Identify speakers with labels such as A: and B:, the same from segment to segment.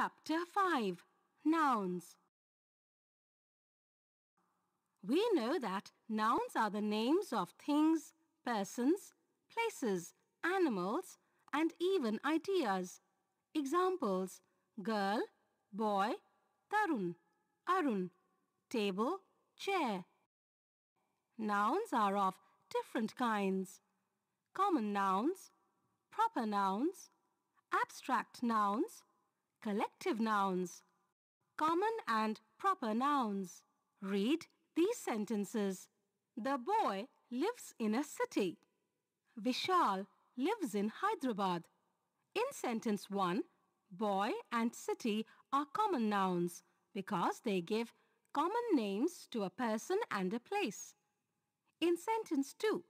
A: Chapter 5 Nouns We know that nouns are the names of things, persons, places, animals, and even ideas. Examples Girl, boy, Tarun, Arun, table, chair. Nouns are of different kinds. Common nouns, proper nouns, abstract nouns, collective nouns, common and proper nouns. Read these sentences. The boy lives in a city. Vishal lives in Hyderabad. In sentence 1, boy and city are common nouns because they give common names to a person and a place. In sentence 2,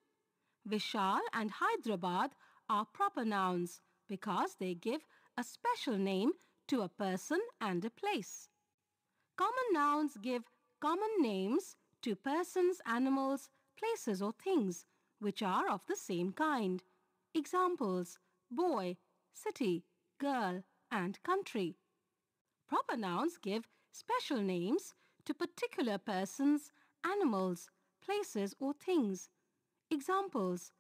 A: Vishal and Hyderabad are proper nouns because they give a special name to a person and a place. Common nouns give common names to persons, animals, places or things which are of the same kind. Examples, boy, city, girl and country. Proper nouns give special names to particular persons, animals, places or things. Examples,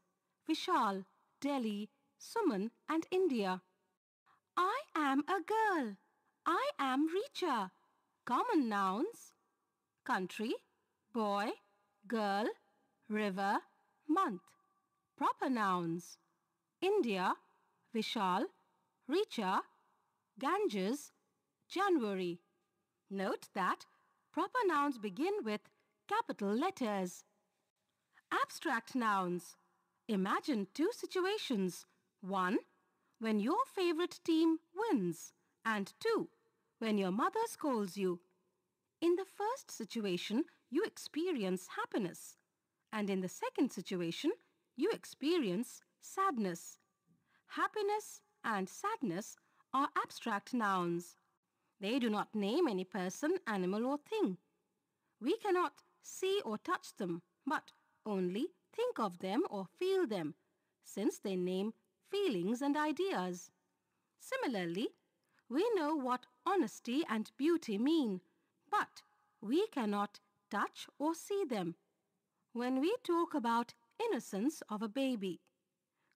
A: Vishal, Delhi, Suman and India. I am a girl. I am Richa. Common nouns. Country, boy, girl, river, month. Proper nouns. India, Vishal, Richa, Ganges, January. Note that proper nouns begin with capital letters. Abstract nouns. Imagine two situations, one when your favorite team wins and 2 when your mother scolds you. In the first situation, you experience happiness and in the second situation, you experience sadness. Happiness and sadness are abstract nouns. They do not name any person, animal or thing. We cannot see or touch them, but only think of them or feel them, since they name feelings and ideas. Similarly, we know what honesty and beauty mean, but we cannot touch or see them. When we talk about innocence of a baby,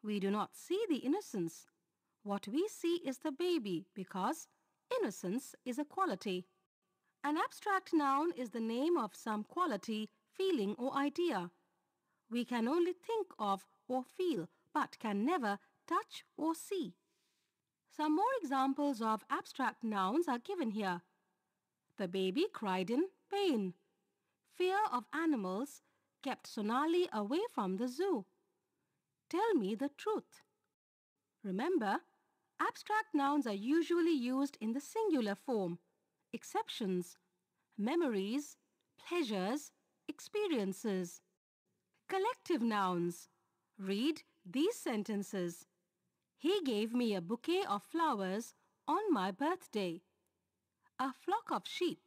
A: we do not see the innocence. What we see is the baby because innocence is a quality. An abstract noun is the name of some quality, feeling or idea. We can only think of or feel but can never touch or see. Some more examples of abstract nouns are given here. The baby cried in pain. Fear of animals kept Sonali away from the zoo. Tell me the truth. Remember, abstract nouns are usually used in the singular form. Exceptions, memories, pleasures, experiences. Collective nouns. Read these sentences. He gave me a bouquet of flowers on my birthday. A flock of sheep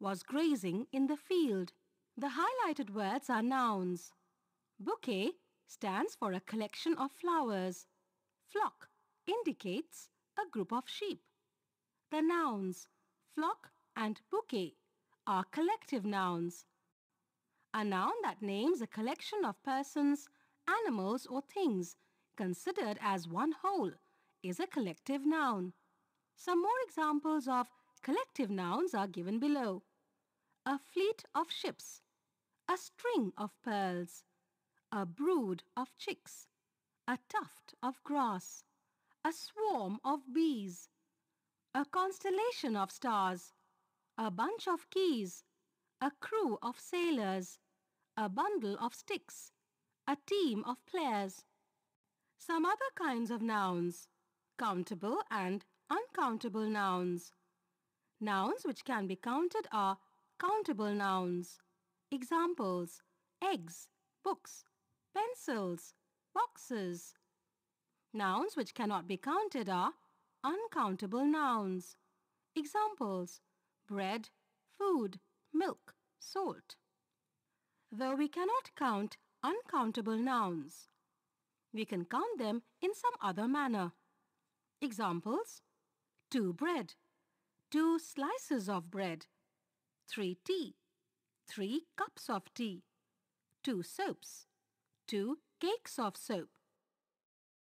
A: was grazing in the field. The highlighted words are nouns. Bouquet stands for a collection of flowers. Flock indicates a group of sheep. The nouns flock and bouquet are collective nouns. A noun that names a collection of persons, animals or things considered as one whole, is a collective noun. Some more examples of collective nouns are given below. A fleet of ships, a string of pearls, a brood of chicks, a tuft of grass, a swarm of bees, a constellation of stars, a bunch of keys, a crew of sailors, a bundle of sticks, a team of players some other kinds of nouns, countable and uncountable nouns. Nouns which can be counted are countable nouns. Examples, eggs, books, pencils, boxes. Nouns which cannot be counted are uncountable nouns. Examples, bread, food, milk, salt. Though we cannot count uncountable nouns, we can count them in some other manner. Examples, two bread, two slices of bread, three tea, three cups of tea, two soaps, two cakes of soap.